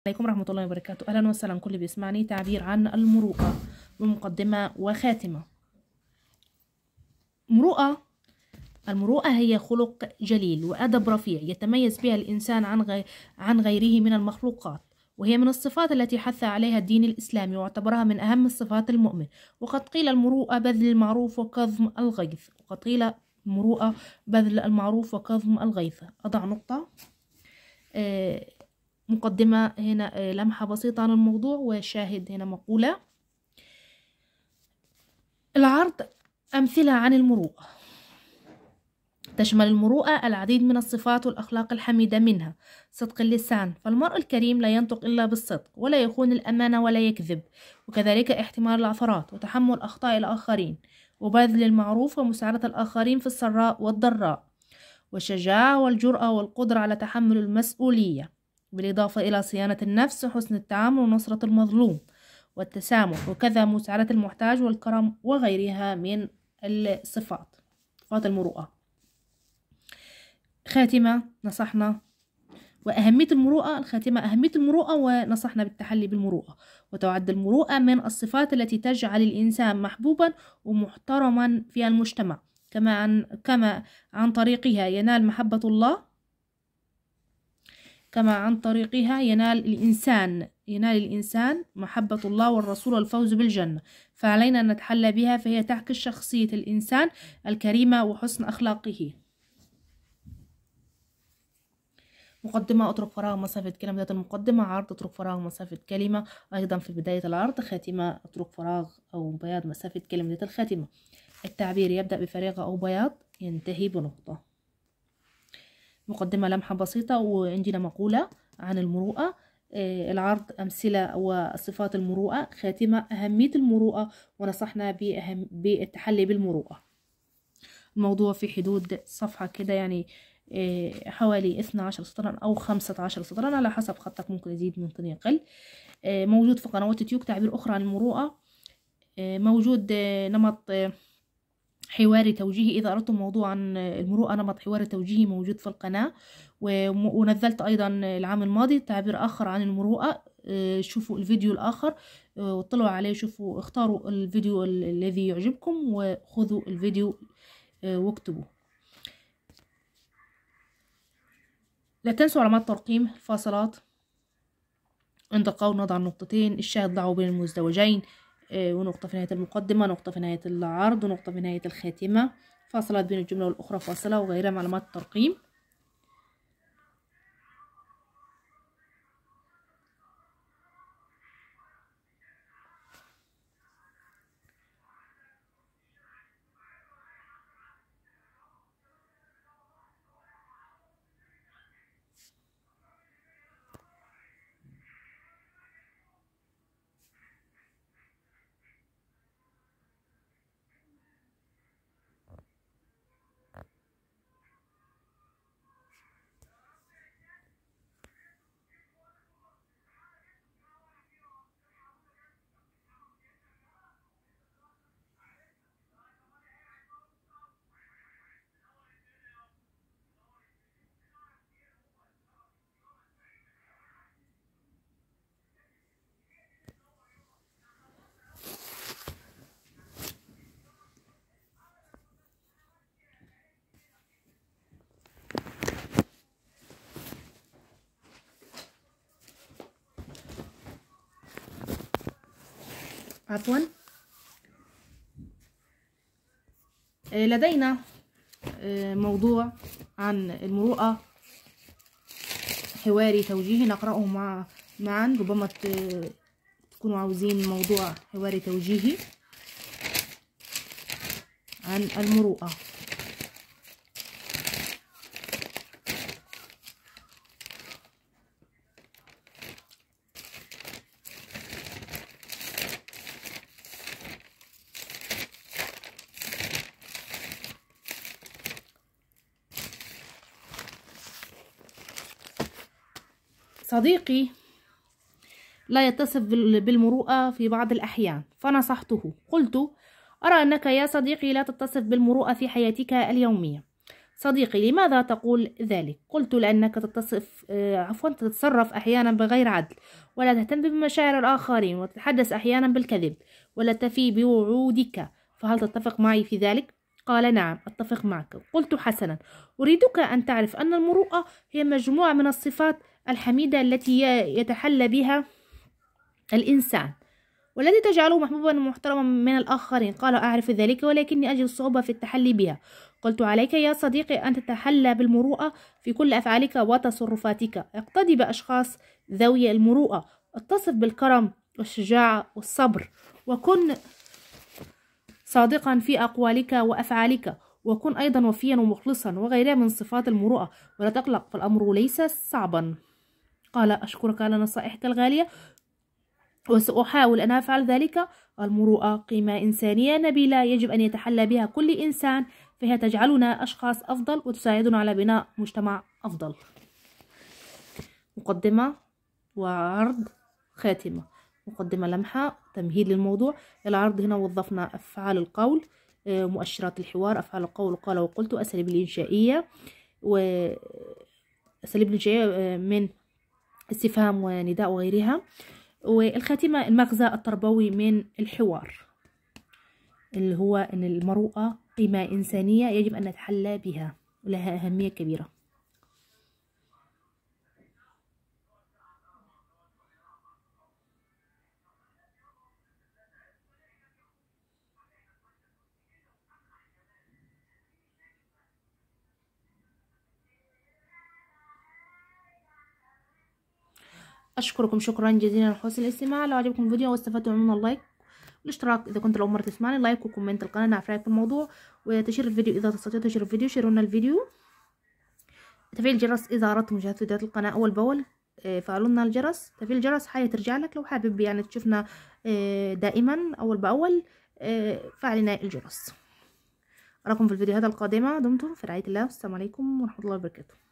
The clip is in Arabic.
السلام عليكم ورحمة الله وبركاته أهلا وسهلا كل بيسمعني تعبير عن المروءة بمقدمة وخاتمة مروءة المروءة هي خلق جليل وأدب رفيع يتميز بها الإنسان عن, غي... عن غيره من المخلوقات وهي من الصفات التي حث عليها الدين الإسلامي واعتبرها من أهم الصفات المؤمن وقد قيل المروءة بذل المعروف وكظم الغيث وقد قيل المروءة بذل المعروف وكظم الغيث أضع نقطة آه مقدمة هنا آه، لمحة بسيطة عن الموضوع وشاهد هنا مقولة العرض أمثلة عن المروءة تشمل المروءة العديد من الصفات والأخلاق الحميدة منها صدق اللسان فالمرء الكريم لا ينطق إلا بالصدق ولا يخون الأمانة ولا يكذب وكذلك احتمال العثرات وتحمل أخطاء الآخرين وبذل المعروف ومساعدة الآخرين في السراء والضراء والشجاعة والجرأة والقدرة على تحمل المسؤولية بالإضافة إلى صيانة النفس وحسن التعامل ونصرة المظلوم والتسامح وكذا مساعدة المحتاج والكرم وغيرها من الصفات صفات المروءة خاتمة نصحنا وأهمية المروءة الخاتمة أهمية المروءة ونصحنا بالتحلي بالمروءة وتعد المروءة من الصفات التي تجعل الإنسان محبوبا ومحترما في المجتمع كما عن, كما عن طريقها ينال محبة الله كما عن طريقها ينال الإنسان ينال الإنسان محبة الله والرسول والفوز بالجنة فعلينا أن نتحلى بها فهي تعكس شخصية الإنسان الكريمة وحسن أخلاقه مقدمة أترك فراغ مسافة كلمة بداية المقدمة عرض أترك فراغ مسافة كلمة أيضا في بداية العرض خاتمة أترك فراغ أو بياض مسافة كلمة بداية الخاتمة التعبير يبدأ بفارغة أو بياض ينتهي بنقطة مقدمة لمحة بسيطة وعندنا مقولة عن المروءة آه، العرض أمثلة وصفات المروءة خاتمة أهمية المروءة ونصحنا بأهم بالتحلي بالمروءة الموضوع في حدود صفحة كده يعني آه، حوالي 12 سطرا أو 15 سطرا على حسب خطك ممكن يزيد ممكن يقل آه، موجود في قنوات يوتيوب تعبير أخرى عن المروءة موجود نمط حواري توجيهي إذا أردتم موضوع عن المروءة نمط حواري توجيهي موجود في القناة ونزلت أيضا العام الماضي تعبير آخر عن المروءة آه، شوفوا الفيديو الآخر آه، واطلعوا عليه شوفوا اختاروا الفيديو الذي يعجبكم وخذوا الفيديو آه، واكتبوه لا تنسوا علامات ترقيم الفاصلات عند قول نضع النقطتين الشاهد ضعوا بين المزدوجين آه، ونقطة في نهاية المقدمة نقطة في نهاية العرض ونقطة في نهاية الخاتمة فاصلات بين الجملة والأخرى فاصلة وغيرها معلومات الترقيم عفوا آه، لدينا آه، موضوع عن المروءة حواري توجيهي نقرأه مع معا ربما تكونوا عاوزين موضوع حواري توجيهي عن المروءة صديقي لا يتصف بالمروءة في بعض الأحيان فنصحته قلت أرى أنك يا صديقي لا تتصف بالمروءة في حياتك اليومية صديقي لماذا تقول ذلك قلت لأنك تتصف آه، عفوا تتصرف أحيانا بغير عدل ولا تهتم بمشاعر الآخرين وتتحدث أحيانا بالكذب ولا تفي بوعودك فهل تتفق معي في ذلك قال نعم أتفق معك قلت حسنا أريدك أن تعرف أن المروءة هي مجموعة من الصفات الحميدة التي يتحلى بها الإنسان والتي تجعله محبوبا ومحترما من الآخرين قال أعرف ذلك ولكني أجد صعوبة في التحلي بها قلت عليك يا صديقي أن تتحلى بالمروءة في كل أفعالك وتصرفاتك اقتدي بأشخاص ذوي المروءة اتصف بالكرم والشجاعة والصبر وكن صادقا في أقوالك وأفعالك وكن أيضا وفيا ومخلصا وغيرها من صفات المروءة ولا تقلق فالأمر ليس صعبا قال أشكرك على نصائحك الغالية وسأحاول أن أفعل ذلك المروءة قيمة إنسانية نبيلة يجب أن يتحلى بها كل إنسان فهي تجعلنا أشخاص أفضل وتساعدنا على بناء مجتمع أفضل مقدمة وعرض خاتمة مقدمة لمحة تمهيد للموضوع العرض هنا وظفنا أفعال القول آه، مؤشرات الحوار أفعال القول قال وقلت أساليب الإنشائية و أساليب الإنشائية آه، من استفهام ونداء وغيرها والخاتمة المغزى التربوي من الحوار اللي هو أن المروءة قيمة إنسانية يجب أن نتحلى بها ولها أهمية كبيرة أشكركم شكرا جزيلا لحسن الاستماع لو عجبكم الفيديو واستفدتم منه اللايك والاشتراك إذا كنت لأول مرة تسمعني لايك وكومنت القناة نعرف رأيك في الموضوع وتشير الفيديو إذا تستطيع تشير الفيديو شيرونا الفيديو تفعيل الجرس إذا أردت مشاهدة فيديوهات القناة أول بأول آه، فعلونا الجرس تفعيل الجرس حي ترجع لك لو حابب يعني تشوفنا آه، دائما أول بأول آه، فعلنا الجرس أراكم في الفيديوهات القادمة دمتم في رعاية الله والسلام عليكم ورحمة الله وبركاته